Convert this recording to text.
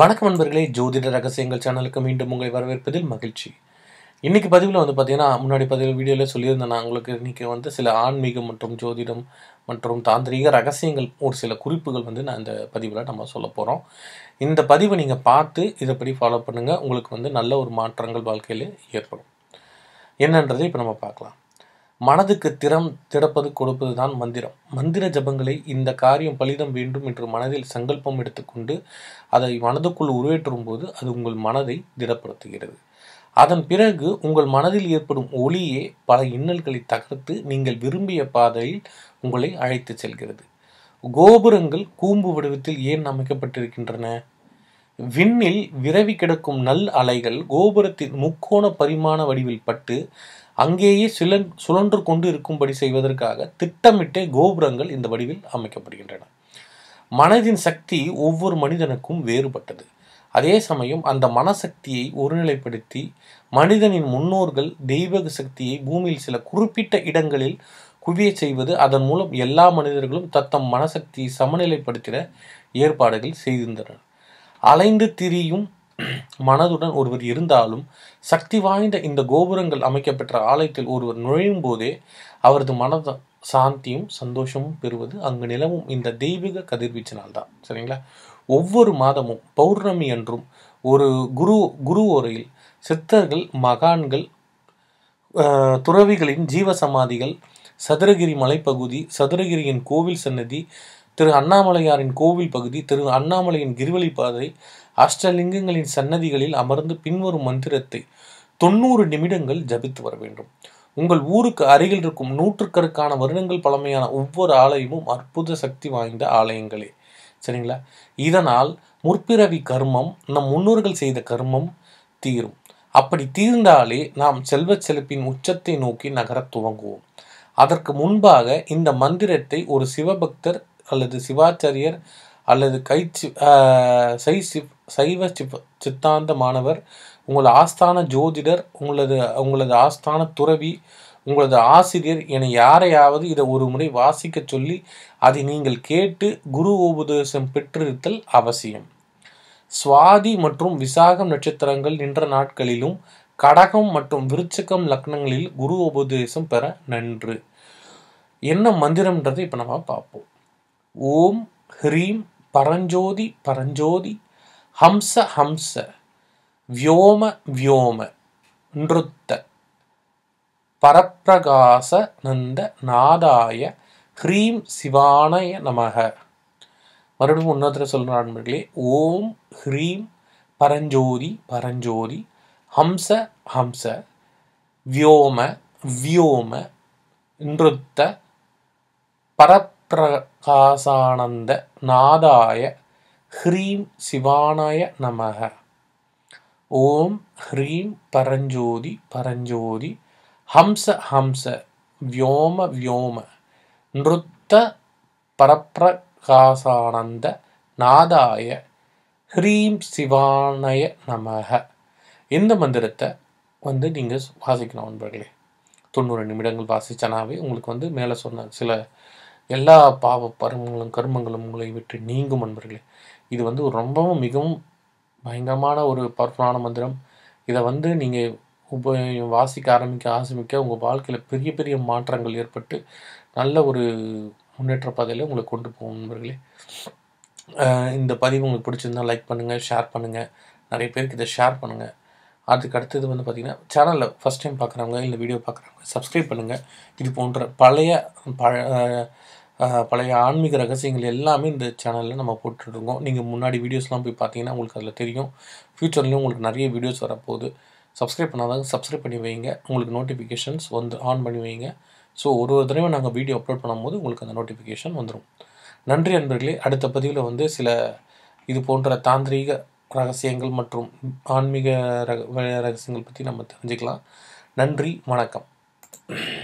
வணக்கம் நண்பர்களே ஜோதிட ரகசியங்கள் சேனலுக்கு மீண்டும் உங்களை வரவேற்பதில் மகிழ்ச்சி இன்றைக்கி பதிவில் வந்து பார்த்தீங்கன்னா முன்னாடி பதிவில் வீடியோவில் சொல்லியிருந்தேன் நான் உங்களுக்கு இன்றைக்கி வந்து சில ஆன்மீகம் மற்றும் ஜோதிடம் மற்றும் தாந்திரீக ரகசியங்கள் ஒரு சில குறிப்புகள் வந்து நான் இந்த பதிவில் நம்ம சொல்ல போகிறோம் இந்த பதிவை நீங்கள் பார்த்து இதைப்படி ஃபாலோ பண்ணுங்கள் உங்களுக்கு வந்து நல்ல ஒரு மாற்றங்கள் வாழ்க்கையில் ஏற்படும் என்னன்றது இப்போ நம்ம பார்க்கலாம் மனதுக்கு திறம் திறப்பது கொடுப்பது தான் மந்திரம் மந்திர ஜபங்களை இந்த காரியம் பலிதம் வேண்டும் என்று மனதில் சங்கல்பம் எடுத்துக்கொண்டு அதை மனதுக்குள் உருவேற்றும் போது அது உங்கள் மனதை திடப்படுத்துகிறது அதன் பிறகு உங்கள் மனதில் ஏற்படும் ஒளியே பல இன்னல்களை தகர்த்து நீங்கள் விரும்பிய பாதையில் உங்களை அழைத்து செல்கிறது கோபுரங்கள் கூம்பு வடிவத்தில் ஏன் அமைக்கப்பட்டிருக்கின்றன விண்ணில் விரவி கிடக்கும் நல் அலைகள் கோபுரத்தின் முக்கோண பரிமாண வடிவில் பட்டு அங்கேயே சிலன் சுழன்று கொண்டு இருக்கும்படி செய்வதற்காக திட்டமிட்டே கோபுரங்கள் இந்த வடிவில் அமைக்கப்படுகின்றன மனதின் சக்தி ஒவ்வொரு மனிதனுக்கும் வேறுபட்டது அதே சமயம் அந்த மனசக்தியை ஒருநிலைப்படுத்தி மனிதனின் முன்னோர்கள் தெய்வ சக்தியை பூமியில் சில குறிப்பிட்ட இடங்களில் குவிய செய்வது அதன் மூலம் எல்லா மனிதர்களும் தத்தம் மனசக்தியை சமநிலைப்படுத்திட ஏற்பாடுகள் செய்திருந்தனர் அலைந்து திரியும் மனதுடன் ஒருவர் இருந்தாலும் சக்தி வாய்ந்த இந்த கோபுரங்கள் அமைக்கப்பெற்ற ஆலயத்தில் ஒருவர் நுழையும் போதே அவரது மனத சாந்தியும் சந்தோஷமும் பெறுவது அங்கு நிலவும் இந்த தெய்வீக கதிர்வீச்சினால்தான் சரிங்களா ஒவ்வொரு மாதமும் பௌர்ணமி என்றும் ஒரு குரு குரு ஓரையில் சித்தர்கள் மகான்கள் துறவிகளின் ஜீவ சமாதிகள் சதுரகிரி மலைப்பகுதி சதுரகிரியின் கோவில் சன்னதி திரு அண்ணாமலையாரின் கோவில் பகுதி திரு அண்ணாமலையின் கிரிவலி பாதை அஷ்டலிங்கங்களின் சன்னதிகளில் அமர்ந்து பின்வரும் மந்திரத்தை தொண்ணூறு நிமிடங்கள் ஜபித்து வர வேண்டும் உங்கள் ஊருக்கு அருகில் இருக்கும் நூற்றுக்கணக்கான வருடங்கள் பழமையான ஒவ்வொரு ஆலயமும் அற்புத சக்தி வாய்ந்த ஆலயங்களே சரிங்களா இதனால் முற்பிறவி கர்மம் நம் முன்னோர்கள் செய்த கர்மம் தீரும் அப்படி தீர்ந்தாலே நாம் செல்வ செழிப்பின் உச்சத்தை நோக்கி நகரத் துவங்குவோம் அதற்கு முன்பாக இந்த மந்திரத்தை ஒரு சிவபக்தர் அல்லது சிவாச்சாரியர் அல்லது கைச்சி சை சிவ் சைவ சிப் சித்தாந்த மாணவர் உங்களது ஆஸ்தான ஜோதிடர் உங்களது உங்களது ஆஸ்தான துறவி உங்களது ஆசிரியர் என யாரையாவது இதை ஒரு முறை வாசிக்க சொல்லி அதை நீங்கள் கேட்டு குரு உபதேசம் பெற்றிருத்தல் அவசியம் சுவாதி மற்றும் விசாகம் நட்சத்திரங்கள் நின்ற நாட்களிலும் கடகம் மற்றும் விருச்சகம் லக்னங்களில் குரு உபதேசம் பெற நன்று என்ன மந்திரம்ன்றதை இப்போ நம்ம பார்ப்போம் ஓம் ஹ்ரீம் பரஞ்சோதி பரஞ்சோதி ஹம்ச ஹம்ச வியோம வியோம நிறுத்த பரப்பிரகாச நந்த நாதாய ஹ்ரீம் சிவானய நமக மறுபடியும் இன்னொருத்தர் சொல்கிற நண்பர்களே ஓம் ஹ்ரீம் பரஞ்சோதி பரஞ்சோதி ஹம்ச ஹம்ச வியோம வியோம நிறுத்த பரப்பிரகாசானந்த நாதாய ஹ்ரீம் சிவானாய நமக ஓம் ஹ்ரீம் பரஞ்சோதி பரஞ்சோதி ஹம்ச ஹம்ச வியோம வியோம நிருத்த பரப்பிரகாசானந்த நாதாய ஹ்ரீம் சிவானய நமக இந்த மந்திரத்தை வந்து நீங்கள் வாசிக்கணும் அன்பர்களே தொண்ணூறு நிமிடங்கள் வாசிச்சனாவே உங்களுக்கு வந்து மேலே சொன்ன சில எல்லா பாவ பருமங்களும் கருமங்களும் உங்களை விட்டு நீங்கும் அன்பர்களே இது வந்து ரொம்பவும் மிகவும் பயங்கரமான ஒரு பவர்ஃபுல்லான மந்திரம் இதை வந்து நீங்கள் உப வாசிக்க ஆரம்பிக்க ஆரம்பிக்க உங்கள் வாழ்க்கையில் பெரிய பெரிய மாற்றங்கள் ஏற்பட்டு நல்ல ஒரு முன்னேற்ற பாதையில் உங்களை கொண்டு போகும் நண்பர்களே இந்த பதிவு உங்களுக்கு பிடிச்சிருந்தால் லைக் பண்ணுங்கள் ஷேர் பண்ணுங்கள் நிறைய பேருக்கு இதை ஷேர் பண்ணுங்கள் அதுக்கு அடுத்தது வந்து பார்த்திங்கன்னா சேனலில் ஃபஸ்ட் டைம் பார்க்குறவங்க இல்லை வீடியோ பார்க்குறவங்க சப்ஸ்கிரைப் பண்ணுங்கள் இது போன்ற பழைய பழ பழைய ஆன்மீக ரகசியங்கள் எல்லாமே இந்த சேனலில் நம்ம போட்டுட்ருக்கோம் நீங்கள் முன்னாடி வீடியோஸ்லாம் போய் பார்த்தீங்கன்னா உங்களுக்கு அதில் தெரியும் ஃப்யூச்சர்லேயும் உங்களுக்கு நிறைய வீடியோஸ் வரப்போகுது சப்ஸ்கிரைப் பண்ணாதாங்க சப்ஸ்கிரைப் பண்ணி வைங்க உங்களுக்கு நோட்டிஃபிகேஷன்ஸ் வந்து ஆன் பண்ணி வைங்க ஸோ ஒரு ஒரு தடவை நாங்கள் வீடியோ அப்லோட் பண்ணும்போது உங்களுக்கு அந்த நோட்டிஃபிகேஷன் வந்துடும் நன்றி அன்பர்களே அடுத்த பதிவில் வந்து சில இது போன்ற தாந்திரீக ரகசியங்கள் மற்றும் ஆன்மீக ரக ரகசியங்கள் பற்றி நம்ம தெரிஞ்சுக்கலாம் நன்றி வணக்கம்